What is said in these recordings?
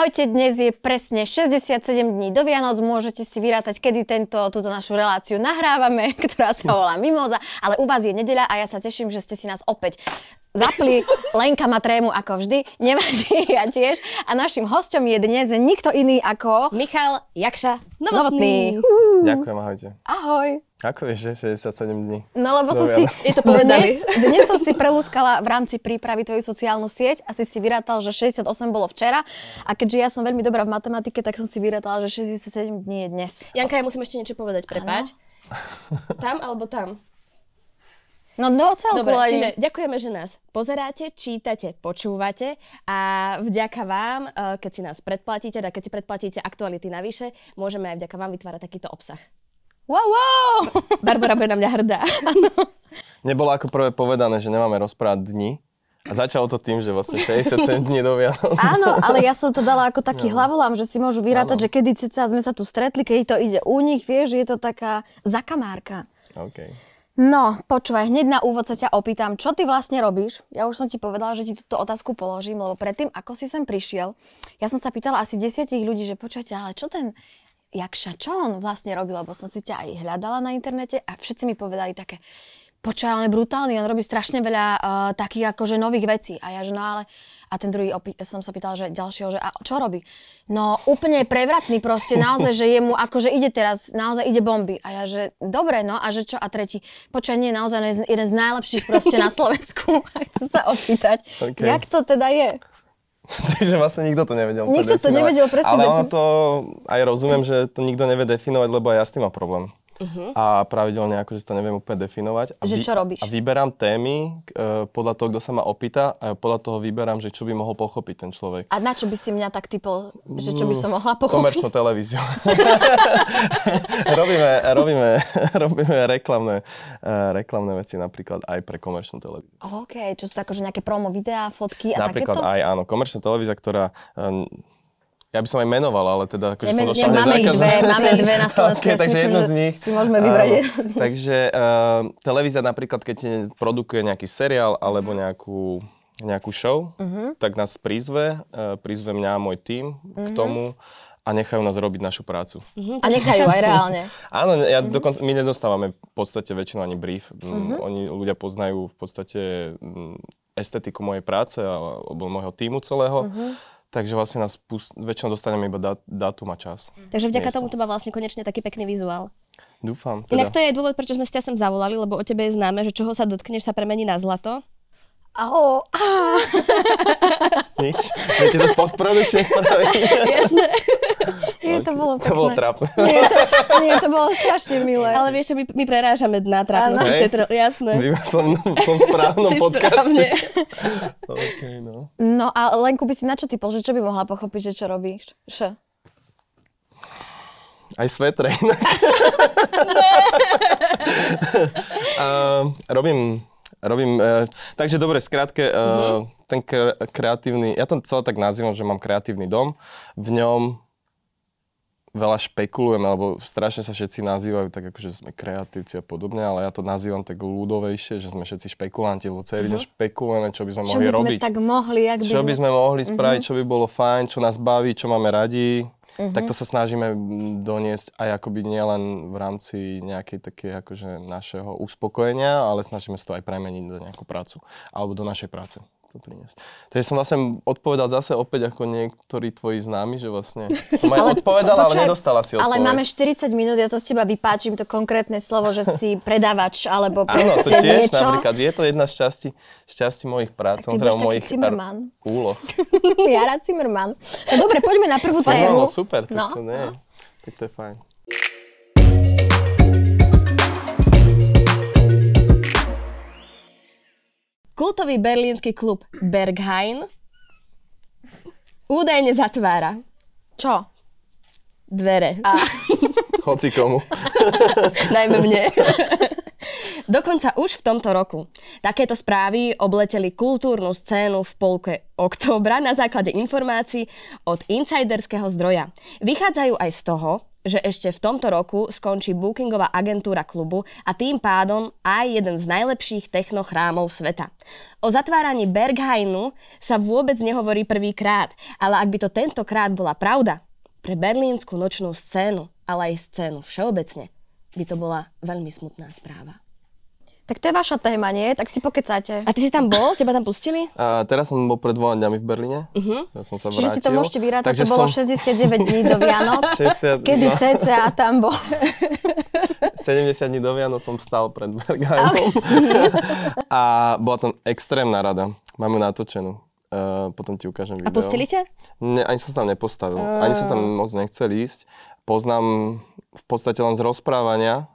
Ahojte, dnes je presne 67 dní do Vianoc, môžete si vyrátať, kedy tento, túto našu reláciu nahrávame, ktorá sa volá Mimoza, ale u vás je nedeľa a ja sa teším, že ste si nás opäť zapli. Lenka má trému ako vždy, nevadí, ja tiež. A našim hostom je dnes nikto iný ako... Michal Jakša Novotný. Novotný. Ďakujem, ahojte. Ahoj. Ako vieš, že 67 dní? No lebo som si, je to povedali. Dnes, dnes som si prelúskala v rámci prípravy tvoju sociálnu sieť a si si vyrátal, že 68 bolo včera a keďže ja som veľmi dobrá v matematike, tak som si vyrátala, že 67 dní je dnes. Janka, ja musím ešte niečo povedať, prepáč. Tam alebo tam? No no celkovo. Aj... čiže ďakujeme, že nás pozeráte, čítate, počúvate a vďaka vám, eh, keď si nás predplatíte, a teda keď si predplatíte aktuality navyše, môžeme aj vďaka vám vytvárať takýto obsah wow, wow! Barbara bude na mňa hrdá. Nebolo ako prvé povedané, že nemáme rozprávať dni. A začalo to tým, že vlastne 67 dní do Áno, ale ja som to dala ako taký no. hlavolám, že si môžu vyrátať, ano. že kedy ceca sme sa tu stretli, keď to ide u nich, vieš, je to taká zakamárka. Okay. No, počúvaj, hneď na úvod sa ťa opýtam, čo ty vlastne robíš? Ja už som ti povedala, že ti túto otázku položím, lebo predtým, ako si sem prišiel, ja som sa pýtala asi desiatich ľudí, že počujte, ale čo ten jakša, čo on vlastne robil, lebo som si ťa aj hľadala na internete a všetci mi povedali také, počúaj, on je brutálny, on robí strašne veľa uh, takých akože nových vecí. A ja že no ale, a ten druhý opi- som sa pýtala, že ďalšieho, že a čo robí? No úplne prevratný proste, naozaj, že jemu akože ide teraz, naozaj ide bomby. A ja že dobre, no a že čo? A tretí, počúaj, nie, naozaj jeden z najlepších proste na Slovensku. Chcem sa opýtať, okay. jak to teda je? Takže vlastne nikto to nevedel. Nikto to nevedel presne. Ale ono to aj rozumiem, že to nikto nevie definovať, lebo aj ja s tým mám problém uh-huh. a pravidelne akože to neviem úplne definovať. A že vy, čo robíš? A vyberám témy uh, podľa toho, kto sa ma opýta a podľa toho vyberám, že čo by mohol pochopiť ten človek. A na čo by si mňa tak typol, že čo by som mm, mohla pochopiť? Komerčnú televíziu. robíme, robíme, robíme reklamné, uh, reklamné veci napríklad aj pre komerčnú televíziu. OK, čo sú to akože nejaké promo videá, fotky a napríklad takéto? Napríklad aj áno, komerčná televízia, ktorá uh, ja by som aj menoval, ale teda akože Nemen, som Máme ich dve, máme dve na Slovensku, okay, ja takže jedno z nich. Si môžeme vybrať áno, jedno Takže uh, televízia napríklad, keď produkuje nejaký seriál alebo nejakú, nejakú show, uh-huh. tak nás prizve, uh, prizve mňa a môj tím uh-huh. k mhm. tomu a nechajú nás robiť našu prácu. Uh-huh. A nechajú aj reálne. Áno, ja uh-huh. dokon, my nedostávame v podstate väčšinou ani brief. Uh-huh. Oni ľudia poznajú v podstate mm, estetiku mojej práce alebo môjho týmu celého. Uh-huh Takže vlastne nás pust- väčšinou dostaneme iba dat- dátum a čas. Mhm. Takže vďaka Miesto. tomu to má vlastne konečne taký pekný vizuál. Dúfam. Teda. Inak to je aj dôvod, prečo sme ťa sem zavolali, lebo o tebe je známe, že čoho sa dotkneš, sa premení na zlato. Aho. Nič. Viete to postprodukčne spraviť? Jasné. Nie, okay. to bolo pekné. To bolo trápne. Nie, to, nie, to bolo strašne milé. Ale vieš, my, my prerážame dna trápnosť. Okay. Tro... Jasné. My som, som správnom podcaste. okay, no. no a Lenku by si na čo typol, že čo by mohla pochopiť, že čo robíš? Š. Aj svetre uh, robím Robím, uh, takže dobre, skrátke, uh, mm-hmm. ten kre- kreatívny, ja to celé tak nazývam, že mám kreatívny dom, v ňom veľa špekulujem, alebo strašne sa všetci nazývajú tak, akože, že sme kreatívci a podobne, ale ja to nazývam tak ľudovejšie, že sme všetci špekulanti, lebo celý deň mhm. špekulujeme, čo by sme čo mohli by sme robiť. tak mohli, ak by čo sme... by sme mohli spraviť, mm-hmm. čo by bolo fajn, čo nás baví, čo máme radi, Uh-huh. Tak to sa snažíme doniesť aj akoby nielen v rámci nejakej také akože našeho uspokojenia, ale snažíme sa to aj premeniť do nejakú prácu alebo do našej práce to priniesť. Takže som vlastne odpovedal zase opäť ako niektorí tvoji známi, že vlastne som aj ale, odpovedal, počaľ, ale nedostala si odpoveď. Ale máme 40 minút, ja to s teba vypáčim, to konkrétne slovo, že si predávač alebo proste Áno, to tiež niečo. napríklad, je to jedna z časti, z časti mojich prác, tak ty teda budeš mojich Zimmerman. Ar- úloh. ja rád Zimmerman. No dobre, poďme na prvú tému. super, tak no, to nie. No. Tak to je fajn. Kultový berlínsky klub Berghain údajne zatvára. Čo? Dvere. A. Hoci komu. Najmä mne. Dokonca už v tomto roku. Takéto správy obleteli kultúrnu scénu v polke októbra na základe informácií od insiderského zdroja. Vychádzajú aj z toho, že ešte v tomto roku skončí bookingová agentúra klubu a tým pádom aj jeden z najlepších technochrámov sveta. O zatváraní Berghainu sa vôbec nehovorí prvýkrát, ale ak by to tentokrát bola pravda, pre berlínsku nočnú scénu, ale aj scénu všeobecne, by to bola veľmi smutná správa. Tak to je vaša téma, nie? Tak si pokecáte. A ty si tam bol? Teba tam pustili? A teraz som bol pred dvoma dňami v Berlíne. Uh-huh. Ja som sa vrátil. Čiže si to môžete vyrátať, Takže to bolo som... 69 dní do Vianoc. 60... Kedy no. CCA tam bol? 70 dní do Vianoc som stal pred Bergheimom. Okay. a bola tam extrémna rada. Máme natočenú. Uh, potom ti ukážem video. A pustili ťa? Ne, ani som sa tam nepostavil. Uh... Ani sa tam moc nechcel ísť. Poznám v podstate len z rozprávania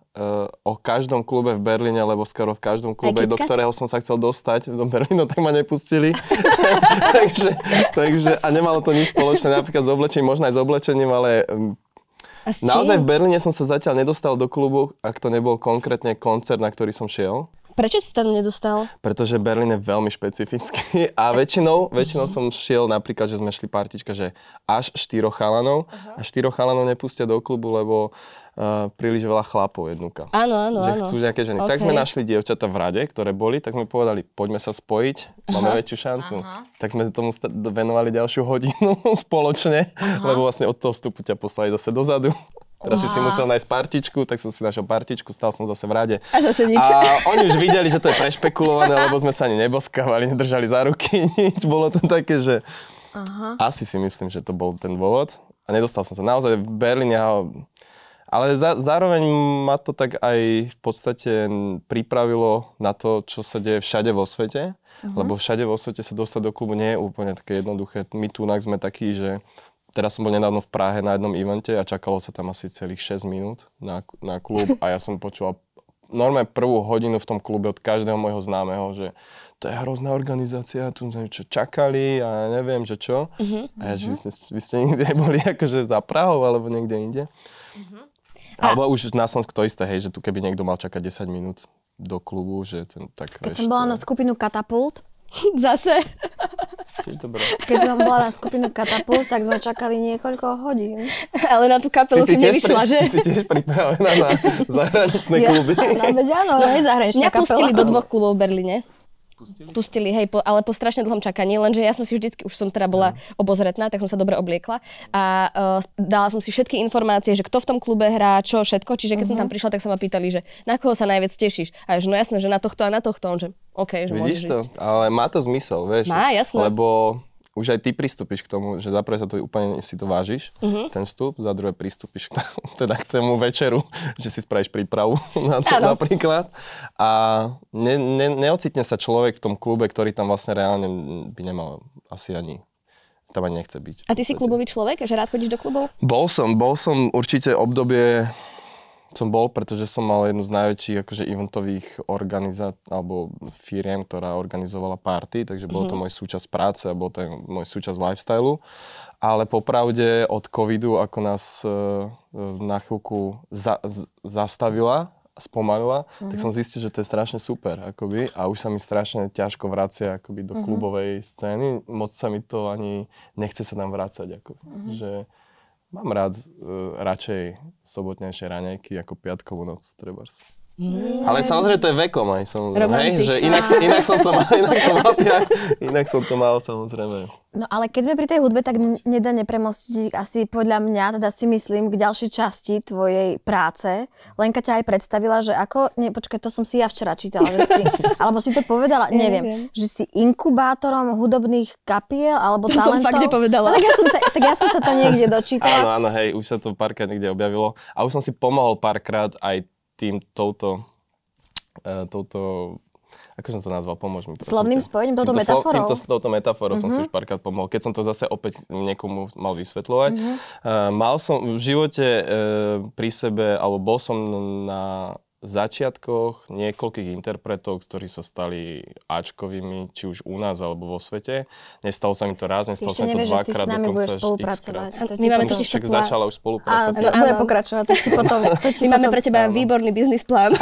o každom klube v Berlíne, lebo skoro v každom klube, do ktorého som sa chcel dostať do Berlína, tak ma nepustili. takže, takže, a nemalo to nič spoločné napríklad s oblečením, možno aj s oblečením, ale mm, naozaj v Berlíne som sa zatiaľ nedostal do klubu, ak to nebol konkrétne koncert, na ktorý som šiel. Prečo si tam nedostal? Pretože Berlín je veľmi špecifický a väčšinou, väčšinou uh-huh. som šiel napríklad, že sme šli partička, že až štyro chalanov uh-huh. a štyro chalanov nepustia do klubu, lebo uh, Eh, príliš veľa chlapov jednúka. Áno, áno, že áno. chcú nejaké ženy. Okay. Tak sme našli dievčata v rade, ktoré boli, tak sme povedali, poďme sa spojiť, máme aha, väčšiu šancu. Aha. Tak sme tomu venovali ďalšiu hodinu spoločne, aha. lebo vlastne od toho vstupu ťa poslali zase dozadu. Teraz wow. si musel nájsť partičku, tak som si našiel partičku, stal som zase v rade. A zase nič. A oni už videli, že to je prešpekulované, lebo sme sa ani neboskávali, nedržali za ruky, nič. Bolo to také, že Aha. asi si myslím, že to bol ten dôvod. A nedostal som sa naozaj v Berlíne ale za, zároveň ma to tak aj v podstate pripravilo na to, čo sa deje všade vo svete. Uh-huh. Lebo všade vo svete sa dostať do klubu nie je úplne také jednoduché. My tu sme takí, že teraz som bol nedávno v Prahe na jednom evente a čakalo sa tam asi celých 6 minút na, na klub a ja som počúval normálne prvú hodinu v tom klube od každého môjho známeho, že to je hrozná organizácia, tu sme čo čakali a ja neviem, že čo. Uh-huh. A ja, že mhm. vy ste, vy ste nikde boli akože za Prahou alebo niekde inde. Uh-huh. Alebo už na Slovensku to isté, hej, že tu keby niekto mal čakať 10 minút do klubu, že ten tak... Keď vieš, som bola to... na skupinu Katapult, zase. Keď som bola na skupinu Katapult, tak sme čakali niekoľko hodín. Ale na tú kapelu si nevyšla, pri, že? Ty si tiež pripravená na zahraničné ja, kluby. Na veď áno, no, aj zahraničná Mňa pustili do dvoch klubov v Berlíne. Pustili? Pustili, hej, po, ale po strašne dlhom čakaní, lenže ja som si vždycky, už som teda bola no. obozretná, tak som sa dobre obliekla a uh, dala som si všetky informácie, že kto v tom klube hrá, čo, všetko, čiže keď uh-huh. som tam mhm. prišla, tak sa ma pýtali, že na koho sa najviac tešíš a že no jasné, že na tohto a na tohto, on že OK, že Vidíš môžeš to? ísť. Ale má to zmysel, vieš. Má, jasné. Lebo už aj ty pristúpiš k tomu, že za prvé sa to úplne si to vážiš, mm-hmm. ten vstup, za druhé pristúpiš k tomu, teda k tomu večeru, že si spravíš prípravu na to ano. napríklad. A ne, ne, neocitne sa človek v tom klube, ktorý tam vlastne reálne by nemal asi ani tam ani nechce byť. A ty si klubový človek, že rád chodíš do klubov? Bol som, bol som určite obdobie som bol, pretože som mal jednu z najväčších akože eventových organizá... alebo firiem, ktorá organizovala party, takže bolo mm-hmm. to mhm. môj súčasť práce a bol to môj súčasť lifestylu. Ale popravde od covidu, ako nás e, e na chvíľku za, z, zastavila, spomalila, mm-hmm. tak mhm. som zistil, že to je strašne super, akoby, a už sa mi strašne ťažko vracia akoby do mm-hmm. klubovej scény, moc sa mi to ani nechce sa tam vrácať, akoby, mm-hmm. že Mám rád e, radšej sobotnejšie raňajky ako piatkovú noc, trebárs. Mm. Ale samozrejme, to je vekom aj samozrejme, hej? Že inak, inak, som to mal, inak, som mal, inak, inak som to mal samozrejme. No ale keď sme pri tej hudbe, tak nedá nepremostiť asi podľa mňa, teda si myslím, k ďalšej časti tvojej práce. Lenka ťa aj predstavila, že ako, nie, počkaj, to som si ja včera čítala, že si, alebo si to povedala, neviem, že si inkubátorom hudobných kapiel alebo to talentov. To som fakt nepovedala. No, tak, ja som ťa, tak ja som sa to niekde dočítala. Áno, áno, hej, už sa to párkrát niekde objavilo. A už som si pomohol párkrát aj tým, touto, uh, touto ako som to nazval, pomôž mi. Slovným spojením, touto metaforou? Týmto, touto metaforou uh-huh. som si už mhm. párkrát pomohol, keď som to zase opäť niekomu mal vysvetľovať. Uh-huh. Uh, mal som v živote uh, pri sebe, alebo bol som na začiatkoch niekoľkých interpretov, ktorí sa stali Ačkovými, či už u nás alebo vo svete. Nestalo sa mi to raz, nestalo Ešte sa mi to dvakrát, dokonca až spolupracovať. To My máme totiž však začala už spolupracovať. Áno, to bude pokračovať, to ti potom... To ti My máme pre teba áno. výborný biznis plán.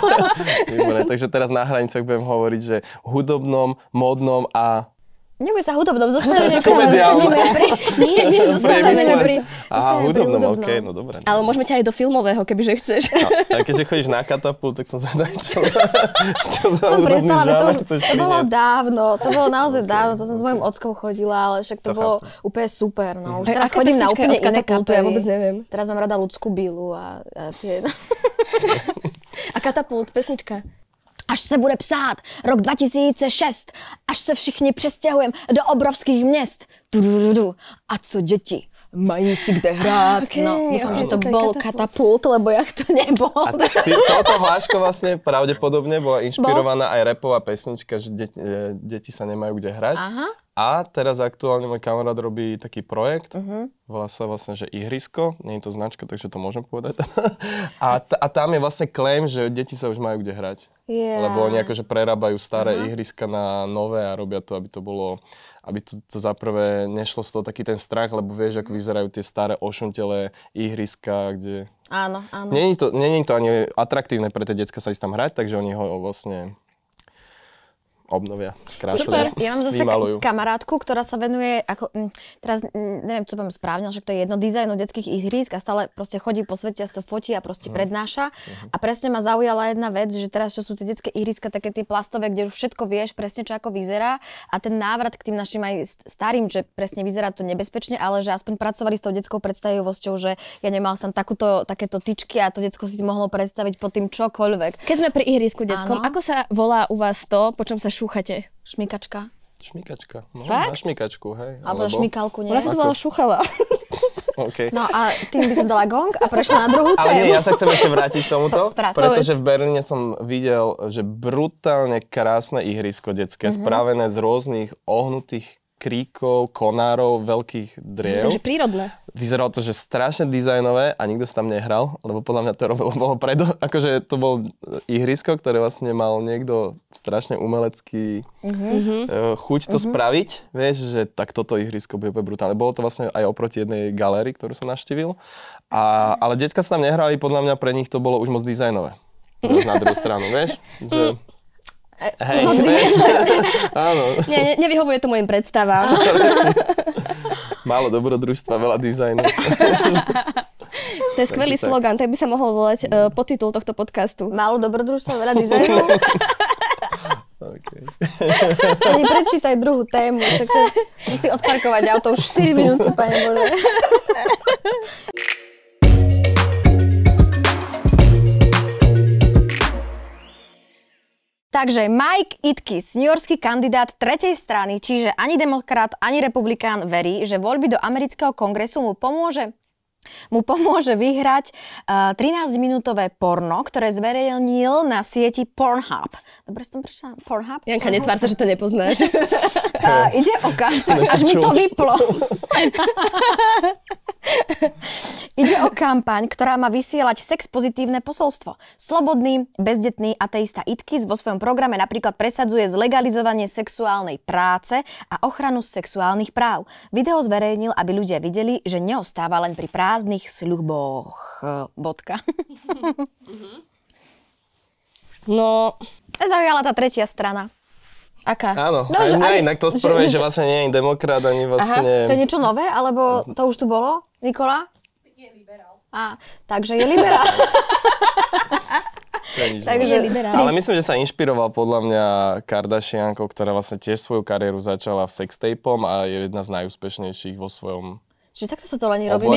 Výborné, takže teraz na hranicách budem hovoriť, že hudobnom, modnom a Neboj sa hudobnom, zostaneme, pri... Nie, nie, zostaneme pri... Aha, hudobnom, hudobnom. okej, no dobre. Ale môžeme ťa aj do filmového, kebyže chceš. No, a keďže chodíš na katapult, tak som sa čo, čo za som prestala, to, už, to bolo dávno, to bolo naozaj okay. dávno, to som s mojim ockom chodila, ale však to, to bolo chápu. úplne super, no. Už teraz chodím na úplne iné kapely. Ja vôbec neviem. Teraz mám rada ľudskú bílu a, a tie... a katapult, pesnička až se bude psát rok 2006, až se všichni přestěhujem do obrovských měst. Tudududu. A co děti? mají si kde ah, hrát. okay, no, dúfam, okay, že to okay, bol katapult. katapult, lebo jak to nebol. A tý, toto hláško vlastne pravdepodobne bola inšpirovaná bol? aj repová pesnička, že deti, eh, deti sa nemajú kde hrať. Aha. A teraz aktuálne môj kamarát robí taký projekt, uh-huh. volá sa vlastne, že ihrisko, nie je to značka, takže to môžem povedať. a, t- a tam je vlastne claim, že deti sa už majú kde hrať. Yeah. Lebo oni akože prerábajú staré uh-huh. ihriska na nové a robia to, aby to bolo, aby to, to zaprvé nešlo z toho taký ten strach, lebo vieš, ako vyzerajú tie staré ošuntelé ihriska, kde... Áno, áno. Není to, není to ani atraktívne pre tie decka sa ísť tam hrať, takže oni ho vlastne obnovia, skrášlia, Super, ja mám zase vymalujú. kamarátku, ktorá sa venuje, ako, hm, teraz hm, neviem, čo poviem správne, že to je jedno dizajnu detských ihrísk a stále proste chodí po svete a to fotí a proste mm. prednáša. Mm-hmm. A presne ma zaujala jedna vec, že teraz, čo sú tie detské ihriska, také tie plastové, kde už všetko vieš presne, čo ako vyzerá a ten návrat k tým našim aj starým, že presne vyzerá to nebezpečne, ale že aspoň pracovali s tou detskou predstavivosťou, že ja nemal som takúto, takéto tyčky a to detsko si mohlo predstaviť pod tým čokoľvek. Keď sme pri ihrisku detskom, ako sa volá u vás to, po čom sa šúchate? Šmikačka? Šmikačka. No, Fakt? na šmikačku, hej. Alebo, alebo... šmikalku, nie? Ona sa to bola šúchala. Okay. No a tým by som dala gong a prešla na druhú tému. Ale nie, ja sa chcem ešte vrátiť k tomuto, pretože v Berlíne som videl, že brutálne krásne ihrisko detské, mm-hmm. spravené z rôznych ohnutých kríkov, konárov, veľkých driev. Takže prírodné. Vyzeralo to, že strašne dizajnové a nikto sa tam nehral, lebo podľa mňa to robilo, bolo predo, akože to bol ihrisko, ktoré vlastne mal niekto strašne umelecký uh-huh. chuť to mm-hmm. spraviť, vieš, že tak toto ihrisko bude brutálne. Bolo to vlastne aj oproti jednej galérii, ktorú som naštívil, a, ale decka sa tam nehrali, podľa mňa pre nich to bolo už moc dizajnové na druhú stranu, vieš? Že... Mm. Hej. Vlastne Áno. nevyhovuje to mojim predstavám. Málo dobrodružstva, veľa dizajnu. To je skvelý Takže slogan, tak by sa mohol volať uh, podtitul tohto podcastu. Málo dobrodružstva, veľa dizajnu. Okay. Ani prečítaj druhú tému, však to musí odparkovať auto už 4 minúty, pane Bože. Takže Mike Itky, seniorský kandidát tretej strany, čiže ani demokrat, ani republikán, verí, že voľby do amerického kongresu mu pomôže mu pomôže vyhrať uh, eh, 13-minútové porno, ktoré zverejnil na sieti Pornhub. Dobre som prečítala? Pornhub? Janka, Pornhub? netvár sa, že to nepoznáš. uh, ide o kam, až mi to vyplo. Ide o kampaň, ktorá má vysielať sex pozitívne posolstvo. Slobodný, bezdetný ateista Itkis vo svojom programe napríklad presadzuje zlegalizovanie sexuálnej práce a ochranu sexuálnych práv. Video zverejnil, aby ľudia videli, že neostáva len pri prázdnych sľuboch. Bodka. Mhm. No... Zaujala tá tretia strana. Aká? Áno, no, aj, aj inak to z prvé, že, že, vlastne nie je demokrat ani vlastne... Aha, to je niečo nové, alebo to už tu bolo, Nikola? Je liberál. Á, takže je liberál. takže liberál. Ale myslím, že sa inšpiroval podľa mňa Kardashiankou, ktorá vlastne tiež svoju kariéru začala sextapom a je jedna z najúspešnejších vo svojom Čiže takto sa to len robí.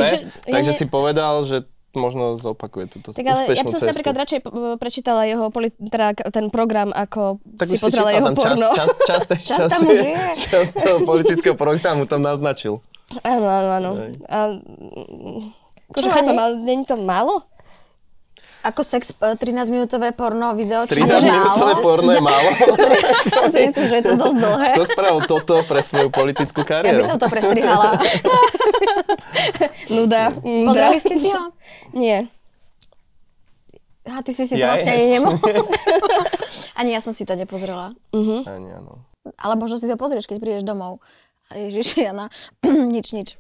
takže je... si povedal, že možno zopakuje túto tak ale ja by som si napríklad radšej prečítala jeho polit- teda ten program, ako tak si pozrela jeho čas, porno. Čas, čas, čas, čas, čas tam Čas toho politického programu tam naznačil. Áno, áno, áno. Mm, mm, mm. akože Čo, ale není to málo? ako sex 13-minútové e, porno video, či 13-minútové porno je málo? si myslím, že je to dosť dlhé. To spravil toto pre svoju politickú kariéru. Ja by som to prestrihala. Nuda. Mm. Pozreli ste si ho? Nie. A ty si si ja to vlastne ani nemohol. ani ja som si to nepozrela. Uh-huh. Ani áno. Ale možno si to pozrieš, keď prídeš domov. Ježiš, Jana, nič, nič.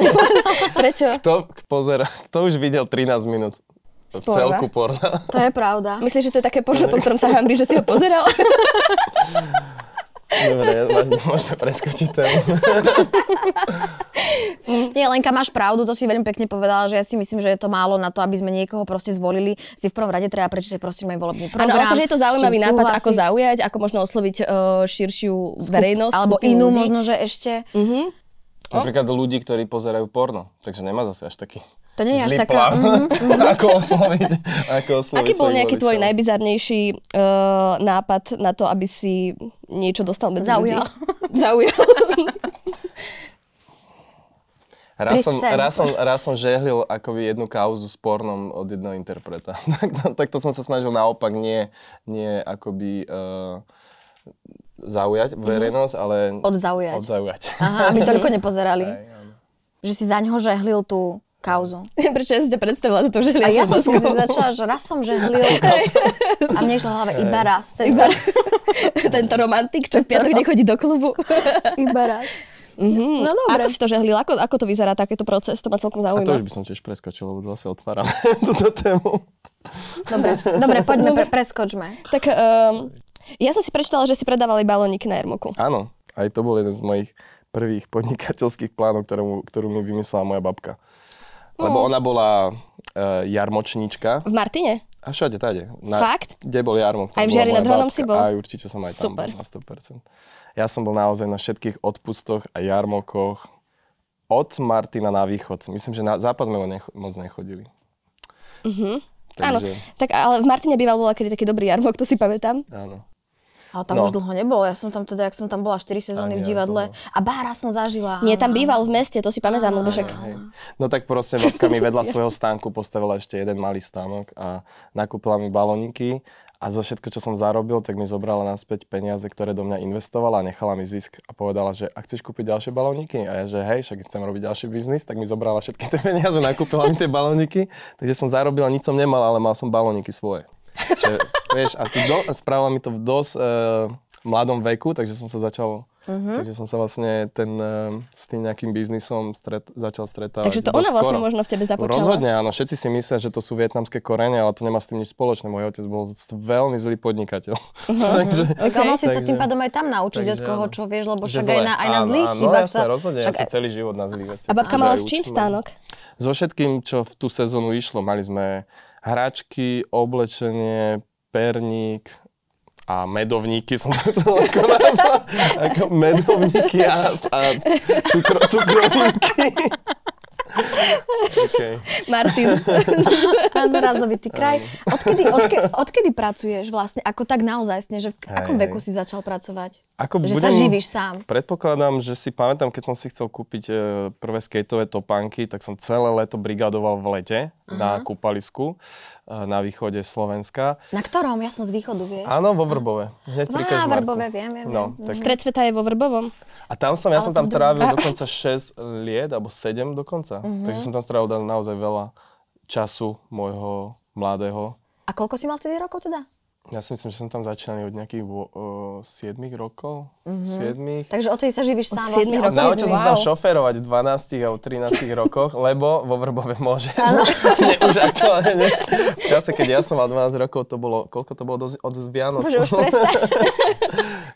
Prečo? Kto pozera, kto už videl 13 minút? v celku porna. To je pravda. Myslíš, že to je také porno, no. po ktorom sa hambí, že si ho pozeral? Dobre, môžeme preskočiť tému. Mm, nie, Lenka, máš pravdu, to si veľmi pekne povedala, že ja si myslím, že je to málo na to, aby sme niekoho proste zvolili. Si v prvom rade treba prečítať proste môj volebný program. Áno, akože je to zaujímavý nápad, súhlasí. ako zaujať, ako možno osloviť uh, širšiu Skup, verejnosť. Alebo inú ľudí. možno, že ešte. Uh-huh. Napríklad ľudí, ktorí pozerajú porno, takže nemá zase až taký to nie je až taká... Mm, mm. ako osloviť. Ako osloviť Aký bol nejaký voličov? tvoj najbizarnejší uh, eh, nápad na to, aby si niečo dostal medzi Zaujal. Ľudí? Zaujal. Raz som, raz, som, raz som žehlil akoby jednu kauzu s pornom od jedného interpreta. tak, to, tak to som sa snažil naopak nie, nie akoby uh, zaujať mhm. verejnosť, ale... Odzaujať. Odzaujať. Aha, aby toľko nepozerali. Aj, aj. Že si za zaňho žehlil tú kauzu. Prečo ja si ťa predstavila za to žehliacou A ja som si začala, že raz som žehliovka a mne išlo hlave iba raz. Tento, iba, tento romantik, čo v piatok nechodí do klubu. iba raz. Mm-hmm. No dobre. Ako si to žehlil? Ako, ako to vyzerá takéto proces? To ma celkom zaujíma. A to už by som tiež preskočil, lebo zase otváram túto tému. Dobre, dobre poďme, dobre. Pre, preskočme. Tak um, ja som si prečítala, že si predávali balónik na Ermoku. Áno, aj to bol jeden z mojich prvých podnikateľských plánov, ktorú, ktorú mi vymyslela moja babka. Lebo no. ona bola uh, jarmočníčka. V Martine? A všade, tade. Na, Fakt? Kde bol jarmok. Aj v Žiari nad Hronom si bol? Aj určite som aj tam bol na 100%. Ja som bol naozaj na všetkých odpustoch a jarmokoch od Martina na východ. Myslím, že na západ sme necho- moc nechodili. Mhm. Takže... Áno, tak ale v Martine býval bol taký dobrý jarmok, to si pamätám. Áno. Ale tam no. už dlho nebol. Ja som tam teda, jak som tam bola 4 sezóny v divadle ja, a Bára som zažila. Nie, tam býval v meste, to si pamätám, lebo však... No tak proste babka mi vedľa svojho stánku postavila ešte jeden malý stánok a nakúpila mi balóniky a za všetko, čo som zarobil, tak mi zobrala naspäť peniaze, ktoré do mňa investovala a nechala mi zisk a povedala, že ak chceš kúpiť ďalšie balóniky a ja, že hej, však chcem robiť ďalší biznis, tak mi zobrala všetky tie peniaze, nakúpila mi tie balóniky, takže som zarobil a nič som nemal, ale mal som balóniky svoje. Že, vieš, a do, spravila mi to v dosť e, mladom veku, takže som sa začal Uh-huh. Takže som sa vlastne ten, eh, s tým nejakým biznisom stret, začal stretávať. Takže to ona vlastne možno v tebe započala. Rozhodne áno, všetci si myslia, že to sú vietnamské korene, ale to nemá s tým nič spoločné. Môj otec bol veľmi zlý podnikateľ. Uh-huh. takže, tak okay. mal si sa tým pádom aj tam naučiť takže, od koho, čo vieš, lebo však aj na, aj na zlých áno, no chybách. Jasné, sa, rozhodne, však ja aj... celý život na zlých veciach. A babka mala s čím no. stánok? So všetkým, čo v tú sezónu išlo. Mali sme hračky, oblečenie, perník a medovníky som to ako nazval. Ako medovníky a, a cukro, cukrovníky. Martin. Andorazovitý kraj. Odkedy, odkedy, odkedy pracuješ vlastne? Ako tak naozaj, vlastne, že v akom hej. veku si začal pracovať? Ako že budem, sa živíš sám? Predpokladám, že si pamätám, keď som si chcel kúpiť e, prvé skateové topánky, tak som celé leto brigadoval v lete uh-huh. na kúpalisku na východe Slovenska. Na ktorom? Ja som z východu, vieš. Áno, vo Vrbove. Hneď pri Á, Vrbove, viem, viem. No, tak... Stred sveta je vo Vrbovom. A tam som, ja Ale som tam trávil druhá. dokonca 6 liet, alebo 7 dokonca. Mm-hmm. Takže som tam strávil naozaj veľa času môjho mladého. A koľko si mal vtedy rokov teda? Ja si myslím, že som tam začínal od nejakých uh, 7 rokov. Mm-hmm. 7. Takže odtedy sa živíš sám od 7 vlastne. rokov. Naučil som sa tam šoferovať v 12 a 13 rokoch, lebo vo Vrbove môže. ne, už aktuálne nie. V čase, keď ja som mal 12 rokov, to bolo, koľko to bolo od Vianoc? Bože, už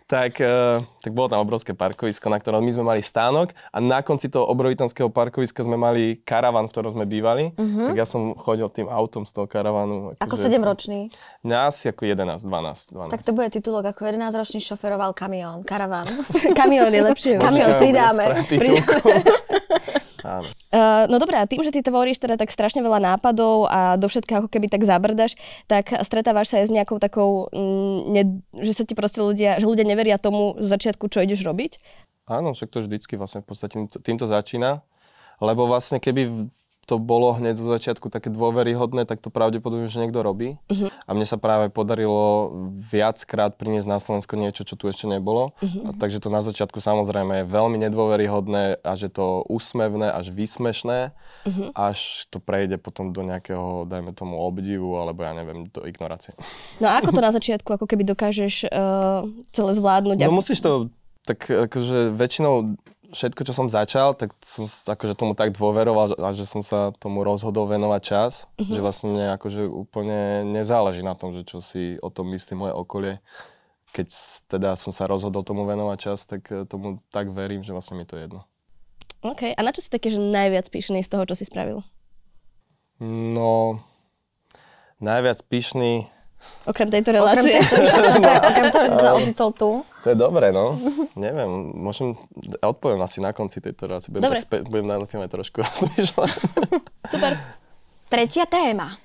tak, uh, tak bolo tam obrovské parkovisko, na ktorom my sme mali stánok a na konci toho obrovitanského parkoviska sme mali karavan, v ktorom sme bývali. Mm-hmm. Tak ja som chodil tým autom z toho karavanu. Ako, akože- ako 7-ročný? Nás ako 11 11, 12, 12. Tak to bude titulok, ako 11-ročný šoferoval kamión, karaván. kamión je lepšie. kamión pridáme. pridáme. Uh, no dobré, a tým, že ty tvoríš teda tak strašne veľa nápadov a do všetkého ako keby tak zabrdaš, tak stretávaš sa aj s nejakou takou, mm, ne, že sa ti proste ľudia, že ľudia neveria tomu z začiatku, čo ideš robiť? Áno, však to vždycky vlastne v podstate týmto začína, lebo vlastne keby to bolo hneď zo začiatku také dôveryhodné, tak to pravdepodobne, že niekto robí. Uh-huh. A mne sa práve podarilo viackrát priniesť na Slovensko niečo, čo tu ešte nebolo. Uh-huh. A takže to na začiatku samozrejme je veľmi nedôveryhodné, až že to úsmevné, až výsmešné, uh-huh. až to prejde potom do nejakého, dajme tomu, obdivu, alebo ja neviem, do ignorácie. No a ako to na začiatku, ako keby dokážeš uh, celé zvládnuť? No musíš to tak akože väčšinou všetko, čo som začal, tak som akože tomu tak dôveroval a že som sa tomu rozhodol venovať čas, mm-hmm. že mhm. vlastne mne akože úplne nezáleží na tom, že čo si o tom myslí moje okolie. Keď teda som sa rozhodol tomu venovať čas, tak e, tomu tak verím, že vlastne mi to je jedno. OK. A na čo si také, že najviac píšený z toho, čo si spravil? No, najviac píšný... Okrem tejto relácie. Okrem, tejto, že som, no. okrem toho, že sa ocitol tu. To je dobré, no. Neviem, môžem, odpoviem asi na konci tejto relácie. Budem, Dobre. Spä- budem na tým aj trošku rozmýšľať. Super. Tretia téma.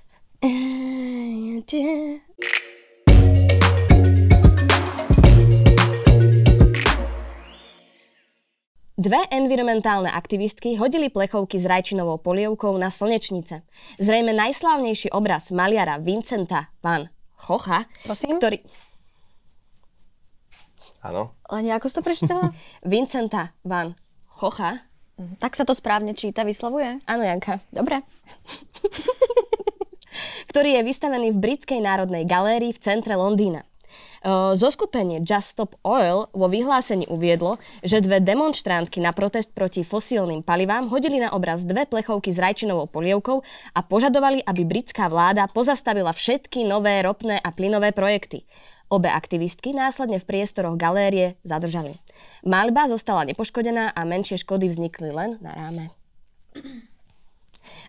Dve environmentálne aktivistky hodili plechovky s rajčinovou polievkou na slnečnice. Zrejme najslávnejší obraz maliara Vincenta van Chocha, Prosím? ktorý... Áno. Len ako si to prečítala? Vincenta van Chocha. Mhm, tak sa to správne číta, vyslovuje? Áno, Janka. Dobre. ktorý je vystavený v Britskej národnej galérii v centre Londýna. Zoskupenie Just Stop Oil vo vyhlásení uviedlo, že dve demonstrantky na protest proti fosílnym palivám hodili na obraz dve plechovky s rajčinovou polievkou a požadovali, aby britská vláda pozastavila všetky nové ropné a plynové projekty. Obe aktivistky následne v priestoroch galérie zadržali. Malba zostala nepoškodená a menšie škody vznikli len na ráme.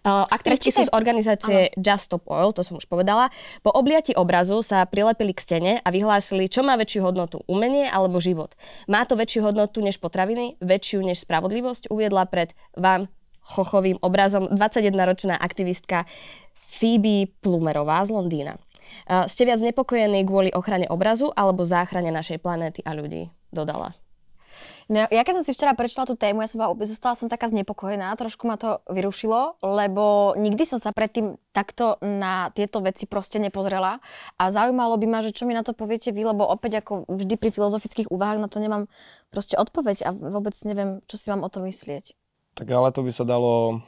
Aktivisti aktivistky sú z organizácie ano. Just Stop Oil, to som už povedala. Po obliati obrazu sa prilepili k stene a vyhlásili, čo má väčšiu hodnotu, umenie alebo život. Má to väčšiu hodnotu než potraviny, väčšiu než spravodlivosť, uviedla pred Van Chochovým obrazom 21-ročná aktivistka Phoebe Plumerová z Londýna. Ste viac nepokojení kvôli ochrane obrazu alebo záchrane našej planéty a ľudí, dodala. No, ja keď som si včera prečítala tú tému, ja som bola, zostala som taká znepokojená, trošku ma to vyrušilo, lebo nikdy som sa predtým takto na tieto veci proste nepozrela a zaujímalo by ma, že čo mi na to poviete vy, lebo opäť ako vždy pri filozofických úvahách na to nemám proste odpoveď a vôbec neviem, čo si mám o tom myslieť. Tak ale to by sa dalo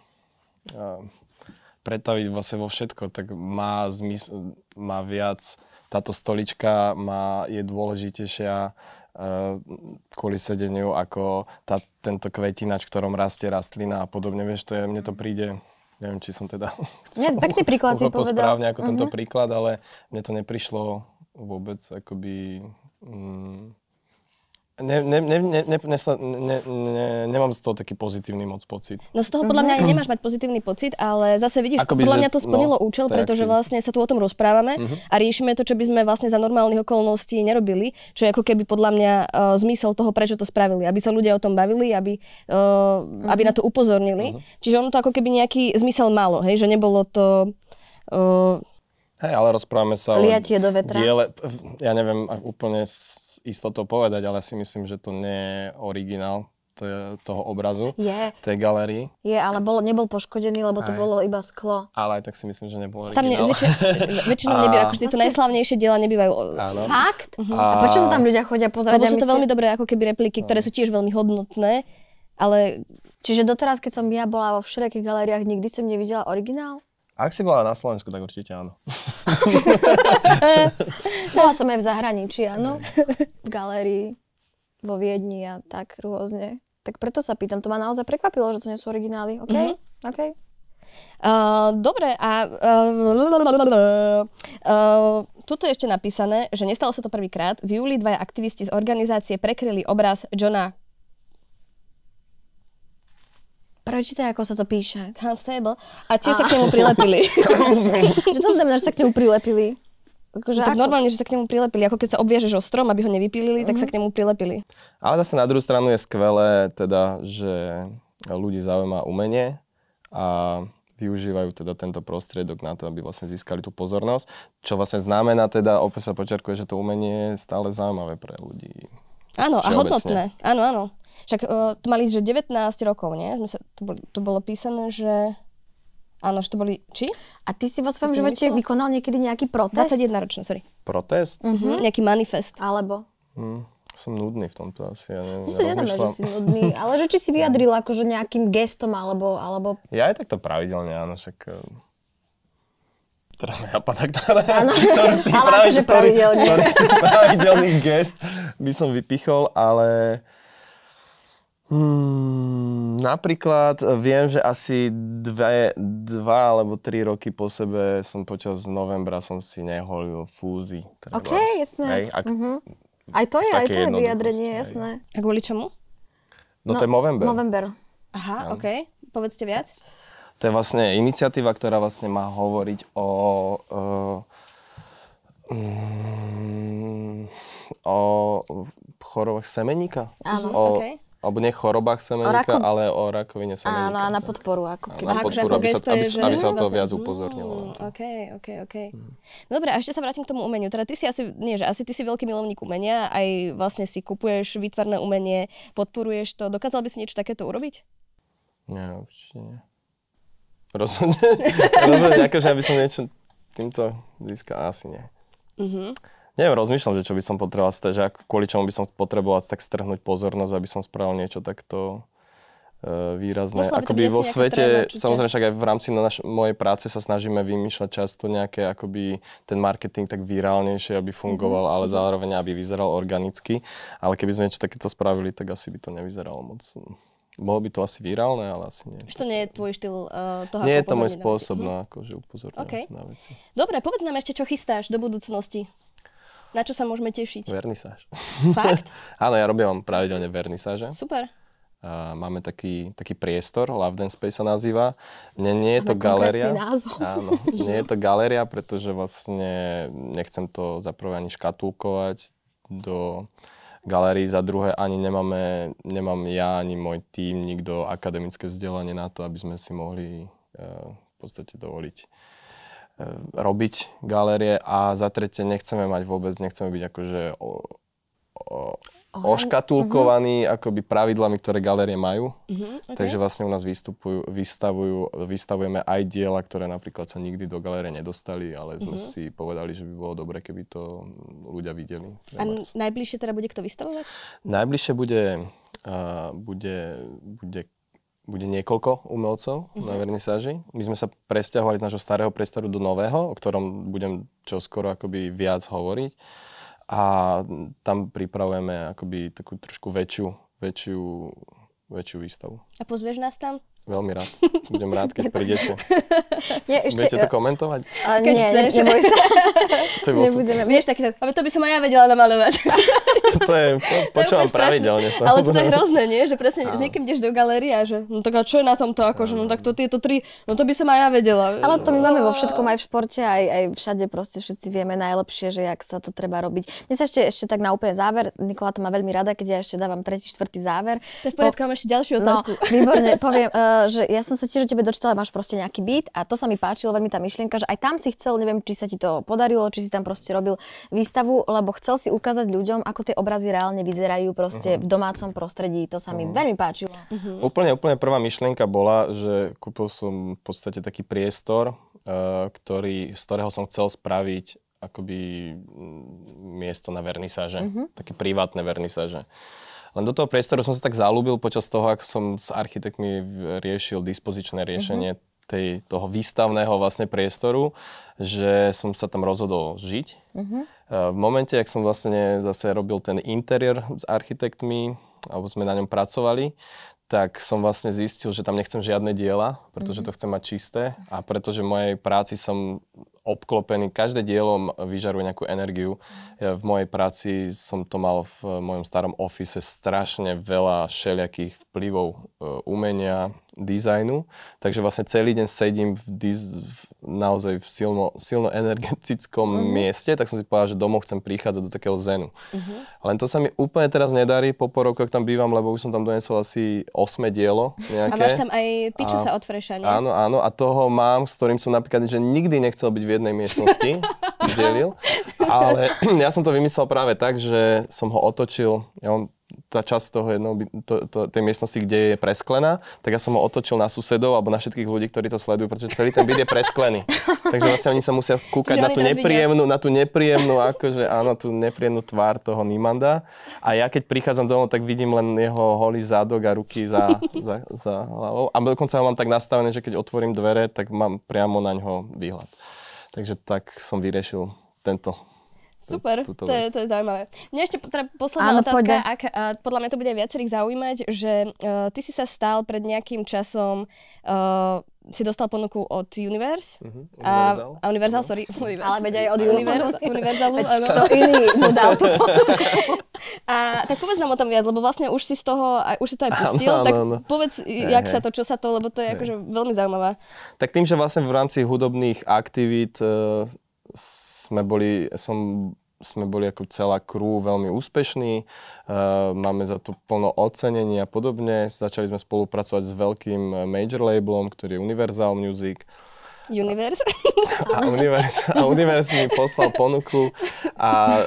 pretaviť vlastne vo všetko, tak má, zmysl, má viac, táto stolička má, je dôležitejšia e, kvôli sedeniu ako tá, tento kvetinač, v ktorom rastie rastlina a podobne. Vieš, to je, mne to mhm. príde, neviem, či som teda Nie, pekný príklad si povedal. správne ako uh-huh. tento mhm. príklad, ale mne to neprišlo vôbec akoby mm, Ne, ne, ne, ne, ne, ne, ne, nemám z toho taký pozitívny moc pocit. No z toho podľa mňa mhm. nemáš mať pozitívny pocit, ale zase vidíš, Akoby, podľa že, mňa to no, splnilo no, účel, pretože vlastne sa tu o tom rozprávame uh-huh. a riešime to, čo by sme vlastne za normálnych okolností nerobili, čo je ako keby podľa mňa uh, zmysel toho, prečo to spravili, aby sa ľudia o tom bavili, aby, uh, uh-huh. aby mhm. na to upozornili. Uh-huh. Čiže ono to ako keby nejaký zmysel malo, hej, že nebolo to... Uh, Hej, ale rozprávame sa Liatie o do vetra. diele, ja neviem, úplne istotou povedať, ale si myslím, že to nie je originál toho obrazu je. v tej galerii. Je, ale bol, nebol poškodený, lebo to bolo iba sklo. Ale aj tak si myslím, že nebolo originál. Tam ne, väčšinou a... nebývajú, akože tieto najslavnejšie diela nebývajú Áno. fakt. Uh-huh. A... a prečo sa tam ľudia chodia pozerať? Lebo sú to si... veľmi dobré ako keby repliky, ktoré sú tiež veľmi hodnotné, ale... Čiže doteraz, keď som ja bola vo všetkých galériách, nikdy som nevidela originál? Ak si bola na Slovensku, tak určite áno. bola som aj v zahraničí, áno. v galérii, vo Viedni a tak rôzne. Tak preto sa pýtam, to ma naozaj prekvapilo, že to nie sú originály. OK? Mm-hmm. OK. Uh, dobre, a uh, uh, tuto je ešte napísané, že nestalo sa to prvýkrát. V júli dvaja aktivisti z organizácie prekryli obraz Johna prečítaj, ako sa to píše. Constable. A tie sa k nemu prilepili. že to znamená, že sa k nemu prilepili. Akože tak ako? normálne, že sa k nemu prilepili, ako keď sa obviežeš o strom, aby ho nevypilili, mm-hmm. tak sa mhm. k nemu prilepili. Ale zase na druhú stranu je skvelé, teda, že ľudí zaujíma umenie a využívajú teda tento prostriedok na to, aby vlastne získali tú pozornosť, čo vlastne znamená teda, opäť sa počiarkuje, že to umenie je stále zaujímavé pre ľudí. Áno, a hodnotné. Áno, áno. Však uh, e, to mali, že 19 rokov, nie? Sme sa, to, bol, to bolo písané, že... Áno, že to boli... Či? A ty si vo svojom živote myslela? vykonal niekedy nejaký protest? 21 ročný, sorry. Protest? Uh-huh. Nejaký manifest. Alebo? Mm, som nudný v tomto asi. Ja neviem, to neznamená, že si nudný, ale že či si vyjadrila akože nejakým gestom alebo... alebo... Ja aj takto pravidelne, áno, však e, teda napadá, ktoré, ano, ktoré z tých pravidelných, pravidelných gest by som vypichol, ale Hmm, napríklad eh, viem, že asi dve, dva alebo tri roky po sebe som počas novembra som si neholil fúzy. OK, jasné. Aj, ak, mm-hmm. Aj to je, aj to je vyjadrenie, jasné. A kvôli čomu? No, no to je november. November. Aha, ja. OK. Povedzte viac. To je vlastne iniciatíva, ktorá vlastne má hovoriť o... Uh, um, o chorobách semeníka. Áno, o, okay alebo nie choroba semeníka, rako... ale o rakovine semeníka. Áno, a na podporu. Ako Na podporu, aby, sa, aby, aby sa to viac upozornilo. Mm, OK, OK, OK. Mm. Dobre, a ešte sa vrátim k tomu umeniu. Teda ty si asi, nie, že asi ty si veľký milovník umenia, aj vlastne si kupuješ výtvarné umenie, podporuješ to. Dokázal by si niečo takéto urobiť? Nie, určite nie. Rozhodne, rozhodne akože aby som niečo týmto získal, asi nie. Mm-hmm neviem, rozmýšľam, že čo by som potreboval, teda, že ak, kvôli čomu by som potreboval tak strhnúť pozornosť, aby som spravil niečo takto e, výrazné. Musela akoby vo svete, treba, samozrejme však aj v rámci na naš, mojej práce sa snažíme vymýšľať často nejaké akoby ten marketing tak virálnejšie, aby fungoval, mm-hmm. ale mhm. zároveň aby vyzeral organicky. Ale keby sme niečo takéto spravili, tak asi by to nevyzeralo moc bolo by to asi virálne, ale asi nie. Už to nie je tvoj štýl uh, toho, Nie je to môj spôsob mhm. na, akože upozorňujem okay. na veci. Dobre, povedz nám ešte, čo chystáš do budúcnosti. Na čo sa môžeme tešiť? Vernisáž. Fakt? Áno, ja robím pravidelne vernisáže. Super. A máme taký, taký priestor, Love Dance Space sa nazýva. Nie, nie je to galéria. Áno, nie je to galéria, pretože vlastne nechcem to za prvé ani škatulkovať do galérii, za druhé ani nemáme, nemám ja, ani môj tým, nikto akademické vzdelanie na to, aby sme si mohli uh, v podstate dovoliť E, robiť galérie a za tretie nechceme mať vôbec, nechceme byť akože o, o, oškatulkovaní uh-huh. akoby pravidlami, ktoré galérie majú. Uh-huh, okay. Takže vlastne u nás vystupujú, vystavujú, vystavujeme aj diela, ktoré napríklad sa nikdy do galérie nedostali, ale sme uh-huh. si povedali, že by bolo dobre, keby to ľudia videli. A najbližšie teda bude kto vystavovať? Najbližšie bude, uh, bude, bude bude niekoľko umelcov mm-hmm. na mhm. vernisáži. My sme sa presťahovali z nášho starého priestoru do nového, o ktorom budem čoskoro akoby viac hovoriť. A tam pripravujeme akoby takú trošku väčšiu, väčšiu, väčšiu výstavu. A pozvieš nás tam? Veľmi rád. Budem rád, keď prídete. Nie, ešte, Budete to komentovať? A, nie, chceš. neboj sa. to Nebudeme. Vieš taký, ale to by som aj ja vedela namalovať to je, po, počúvam to je pravidelne. Sa Ale to je hrozné, nie? Že presne Áno. s niekým ideš do galerie a že no tak a čo je na tomto akože, no tak to tieto tri, no to by som aj ja vedela. Ale to my máme vo všetkom aj v športe, aj, aj všade proste všetci vieme najlepšie, že jak sa to treba robiť. Mne sa ešte, ešte tak na úplne záver, Nikola to má veľmi rada, keď ja ešte dávam tretí, štvrtý záver. To je v poriadku, po... mám ešte ďalšiu no, otázku. No, výborne, poviem, uh, že ja som sa tiež o tebe dočítala, máš proste nejaký byt a to sa mi páčilo veľmi tá myšlienka, že aj tam si chcel, neviem, či sa ti to podarilo, či si tam proste robil výstavu, lebo chcel si ukázať ľuďom, ako tie obrazy reálne vyzerajú proste uh-huh. v domácom prostredí. To sa mi uh-huh. veľmi páčilo. Uh-huh. Úplne, úplne prvá myšlienka bola, že kúpil som v podstate taký priestor, eh, ktorý, z ktorého som chcel spraviť akoby mm, miesto na vernisáže. Uh-huh. Také privátne vernisáže. Len do toho priestoru som sa tak zalúbil počas toho, ako som s architektmi riešil dispozičné riešenie uh-huh tej, toho výstavného vlastne priestoru, že som sa tam rozhodol žiť. Uh-huh. V momente, ak som vlastne zase robil ten interiér s architektmi, alebo sme na ňom pracovali, tak som vlastne zistil, že tam nechcem žiadne diela, pretože mhm. to chcem mať čisté a pretože mojej práci som obklopený, každé dielo vyžaruje nejakú energiu. Mhm. Ja v mojej práci som to mal v mojom starom office strašne veľa všelijakých vplyvov e, umenia, dizajnu, takže vlastne celý deň sedím v diz- v, naozaj v silno, silno energetickom mm-hmm. mieste, tak som si povedal, že domov chcem prichádzať do takého zenu. Mm-hmm. Len to sa mi úplne teraz nedarí, po pol rokoch tam bývam, lebo už som tam donesol asi 8 dielo nejaké. A máš tam aj piču a, sa od Áno, áno, a toho mám, s ktorým som napríklad, že nikdy nechcel byť v v jednej miestnosti delil. Ale ja som to vymyslel práve tak, že som ho otočil, ja on, tá časť toho jedno, to, to, tej miestnosti, kde je presklená, tak ja som ho otočil na susedov alebo na všetkých ľudí, ktorí to sledujú, pretože celý ten byt je presklený. Takže vlastne oni sa musia kúkať na tú nepríjemnú, na tú nepríjemnú, akože áno, tú nepríjemnú tvár toho Nimanda. A ja keď prichádzam domov, tak vidím len jeho holý zádok a ruky za, za, za hlavou. A dokonca ho mám tak nastavené, že keď otvorím dvere, tak mám priamo na ňo výhľad. Takže tak som vyriešil tento Super, tú, to, je, to je zaujímavé. Mne ešte teda posledná Áno, otázka, poďme. ak, a eh, podľa mňa to bude viacerých zaujímať, že uh, ty si sa stal pred nejakým časom, uh, si dostal ponuku od Universe. Uh-huh. Universal. A, a Universal, no. sorry. Universe. Ale veď aj od Universal, Universalu. Veď kto iný mu dal tú A tak povedz nám o tom viac, lebo vlastne už si z toho, už si to aj pustil, tak povedz, jak hey. sa to, čo sa to, lebo to je hey. akože veľmi zaujímavé. Tak tým, že vlastne v rámci hudobných aktivít uh, sme boli, som, sme boli ako celá krú veľmi úspešní, uh, máme za to plno ocenení a podobne. Začali sme spolupracovať s veľkým eh, major labelom, ktorý je Universal Music. Univerz. A univerz, a univerz mi poslal ponuku a uh,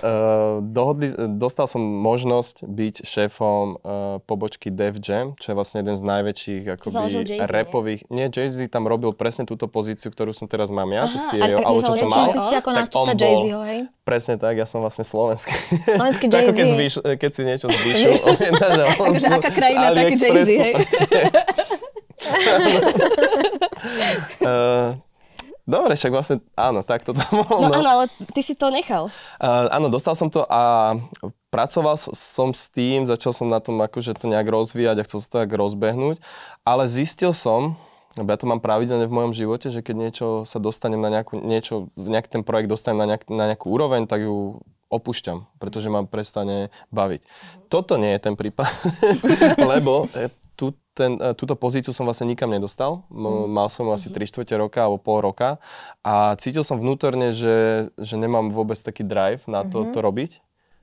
dohodli, dostal som možnosť byť šéfom uh, pobočky Def Jam, čo je vlastne jeden z najväčších akoby, repových. Nie, Jay-Z tam robil presne túto pozíciu, ktorú som teraz mám ja, Aha, to si je, alebo čo som mal. Si ako tak on bol, hej? Presne tak, ja som vlastne slovenský. Slovenský Jay-Z. keď, zvýš, keď si niečo zvyšil. Akože aká krajina, taký Jay-Z, hej? uh, Dobre, však vlastne áno, tak to tam no bolo. No áno, ale ty si to nechal. Uh, áno, dostal som to a pracoval som s tým, začal som na tom akože to nejak rozvíjať a chcel som to tak rozbehnúť, ale zistil som, lebo ja to mám pravidelne v mojom živote, že keď niečo sa dostanem na nejakú, niečo, nejak ten projekt dostanem na, nejak, na nejakú úroveň, tak ju opúšťam, pretože ma prestane baviť. Mhm. Toto nie je ten prípad, lebo e, ten, e, túto pozíciu som vlastne nikam nedostal. Mm. Mal som asi 3 mhm. čtvrte roka alebo pol roka a cítil som vnútorne, že, že nemám vôbec taký drive na to, mm-hmm. to robiť.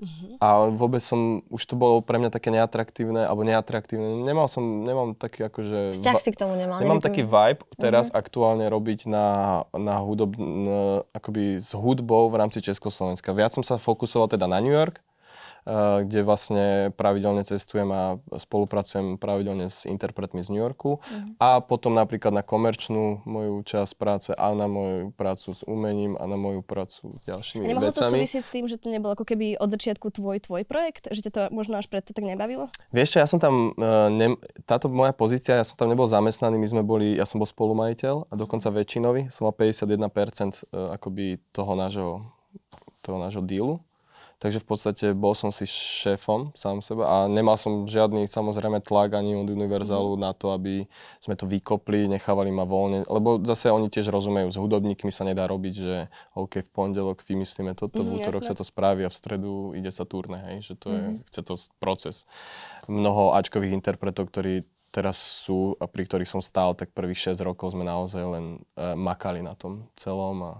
Mm-hmm. A vôbec som, už to bolo pre mňa také neatraktívne, alebo neatraktívne. Nemal som, nemám taký akože... Vzťah si k tomu nemal. Nemám neviem. taký vibe teraz mm-hmm. aktuálne robiť na, na hudob, na, akoby s hudbou v rámci Československa. Viac som sa fokusoval teda na New York, Eh, kde vlastne pravidelne cestujem a spolupracujem pravidelne s interpretmi z New Yorku. Mm. A potom napríklad na komerčnú moju časť práce a na moju prácu s umením a na moju prácu s ďalšími a Nemohlo vecami. to súvisieť s tým, že to nebol ako keby od začiatku tvoj, tvoj projekt? Že ťa to možno až preto tak nebavilo? Vieš čo, ja som tam, eh, ne, táto moja pozícia, ja som tam nebol zamestnaný, my sme boli, ja som bol spolumajiteľ a dokonca mhm. väčšinový, som mal 51% eh, akoby toho nášho toho nášho dílu. Takže v podstate bol som si šéfom sám seba a nemal som žiadny samozrejme tlak ani od Univerzálu mm. na to, aby sme to vykopli, nechávali ma voľne, lebo zase oni tiež rozumejú, s hudobníkmi sa nedá robiť, že OK, v pondelok vymyslíme toto, mm, v mhm, útorok sa to spraví a v stredu ide sa turné, hej, že to je, mhm. chce to proces. Mnoho ačkových interpretov, ktorí teraz sú a pri ktorých som stál, tak prvých 6 rokov sme naozaj len e, makali na tom celom a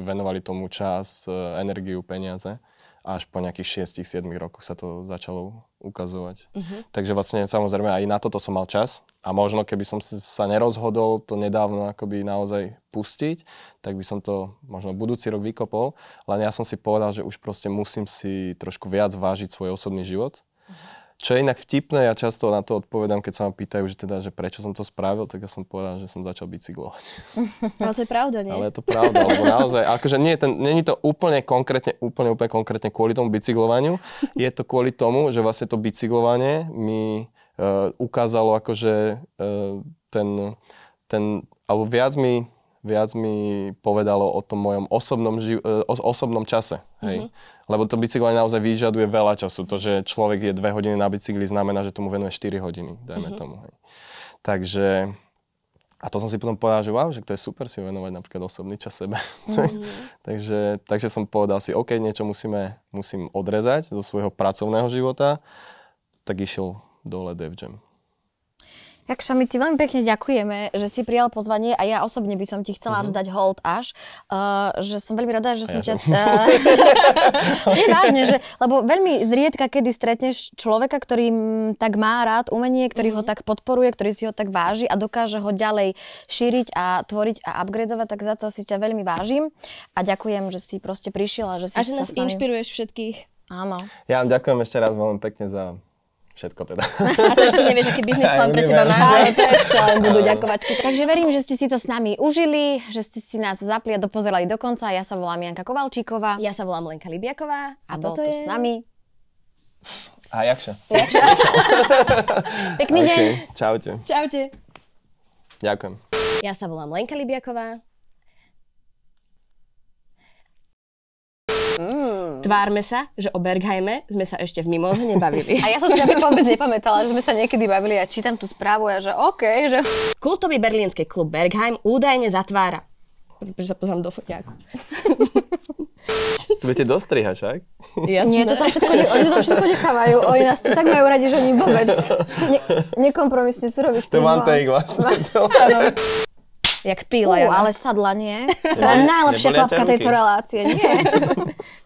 venovali tomu čas, e, energiu, peniaze. Až po nejakých 6-7 rokoch sa to začalo ukazovať. Uh-huh. Takže vlastne samozrejme aj na toto som mal čas. A možno keby som sa nerozhodol to nedávno akoby naozaj pustiť, tak by som to možno budúci rok vykopol. Len ja som si povedal, že už proste musím si trošku viac vážiť svoj osobný život. Uh-huh čo je inak vtipné, ja často na to odpovedám, keď sa ma pýtajú, že teda, že prečo som to spravil, tak ja som povedal, že som začal bicyklovať. Ale to je pravda, nie? Ale je to pravda, lebo naozaj, akože nie, ten, nie je to úplne konkrétne, úplne, úplne konkrétne kvôli tomu bicyklovaniu, je to kvôli tomu, že vlastne to bicyklovanie mi uh, ukázalo akože uh, ten, ten, alebo viac mi viac mi povedalo o tom mojom osobnom, ži- e, o- osobnom čase. Hej. Mm-hmm. Lebo to bicyklovanie naozaj vyžaduje veľa času. To, že človek je dve hodiny na bicykli, znamená, že tomu venuje 4 hodiny, dajme mm-hmm. tomu. Hej. Takže... A to som si potom povedal, že wow, že to je super si venovať napríklad osobný čas sebe. Mm-hmm. takže, takže som povedal si, OK, niečo musíme, musím odrezať zo svojho pracovného života. Tak išiel dole Dev Jam. Jakša, my ti veľmi pekne ďakujeme, že si prijal pozvanie a ja osobne by som ti chcela mhm. vzdať hold až, uh, že som veľmi rada, že som ja. Uh, eh, je vážne, že, lebo veľmi zriedka, kedy stretneš človeka, ktorý mm, tak má rád umenie, ktorý mm-hmm. ho mhm. tak podporuje, ktorý si ho tak váži a dokáže ho ďalej šíriť a tvoriť a upgradovať, tak za to si ťa veľmi vážim a ďakujem, že si proste prišiel a že si A že nás inšpiruješ všetkých. Áno. Ja vám ďakujem ešte raz veľmi pekne za všetko teda. A to ešte nevieš, aký biznis plán pre teba máš. Ale to ešte len budú ďakovačky. Takže verím, že ste si to s nami užili, že ste si nás zapli a dopozerali do konca. Ja sa volám Janka Kovalčíková. Ja sa volám Lenka Libiaková. A, a bol tu je... s nami. A jakša. jakša. Pekný okay. deň. Čaute. Čaute. Ďakujem. Ja sa volám Lenka Libiaková. Mm. Tvárme sa, že o Berghajme sme sa ešte v mimoze nebavili. A ja som si napríklad vôbec nepamätala, že sme sa niekedy bavili a čítam tú správu a že OK, že... Kultový berlínsky klub Berghajm údajne zatvára. Prečo sa pozrám do foťáku. Tu budete dostrihať, však? Jasné. Nie, to tam všetko, ne, oni to tam všetko nechávajú. Oni nás to tak majú radi, že oni vôbec ne, nekompromisne sú robiť. To one take vlastne. jak píla. Uh, ale sadla nie. Bola najlepšia klapka tejto relácie, nie.